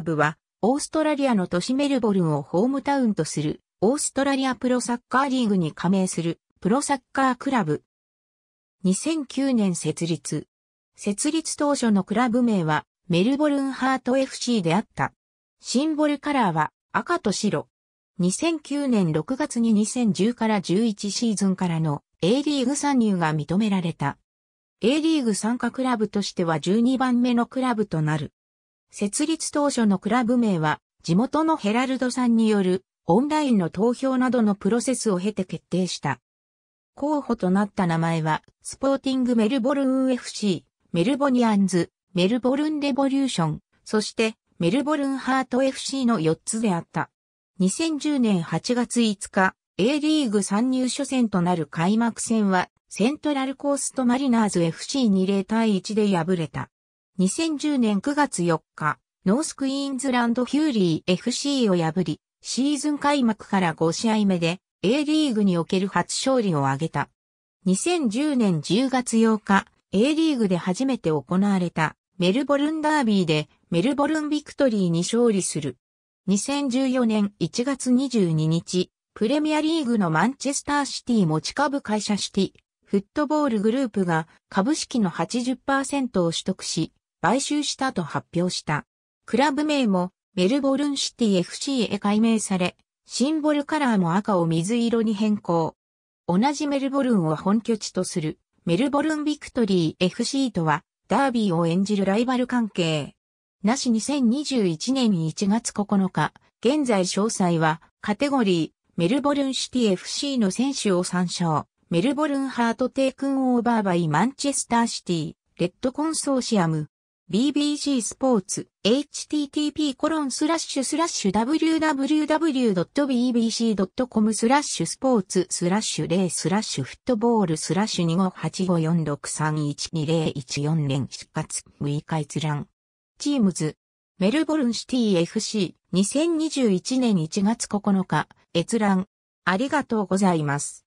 ブは、オーストラリアの都市メルボルンをホームタウンとする、オーストラリアプロサッカーリーグに加盟する、プロサッカークラブ。2009年設立。設立当初のクラブ名は、メルボルンハート FC であった。シンボルカラーは、赤と白。2009年6月に2010から11シーズンからの A リーグ参入が認められた。A リーグ参加クラブとしては12番目のクラブとなる。設立当初のクラブ名は、地元のヘラルドさんによるオンラインの投票などのプロセスを経て決定した。候補となった名前は、スポーティングメルボルン FC、メルボニアンズ、メルボルンレボリューション、そしてメルボルンハート FC の4つであった。2010年8月5日、A リーグ参入初戦となる開幕戦は、セントラルコーストマリナーズ FC に0対1で敗れた。2010年9月4日、ノースクイーンズランドヒューリー FC を破り、シーズン開幕から5試合目で A リーグにおける初勝利を挙げた。2010年10月8日、A リーグで初めて行われたメルボルンダービーでメルボルンビクトリーに勝利する。2014年1月22日、プレミアリーグのマンチェスターシティ持ち株会社シティ、フットボールグループが株式の80%を取得し、買収したと発表した。クラブ名もメルボルンシティ FC へ改名され、シンボルカラーも赤を水色に変更。同じメルボルンを本拠地とするメルボルンビクトリー FC とはダービーを演じるライバル関係。なし2021年1月9日、現在詳細はカテゴリーメルボルンシティ FC の選手を参照。メルボルンハートテイクンオーバーバイマンチェスターシティ、レッドコンソーシアム、BBC スポーツ http コロンスラッシュスラッシュ www.bbc.com スラッシュスポーツスラッシュレースラッシュフットボールスラッシュ258546312014年出発6日閲覧チームズメルボルンシティ FC 2021年1月9日閲覧ありがとうございます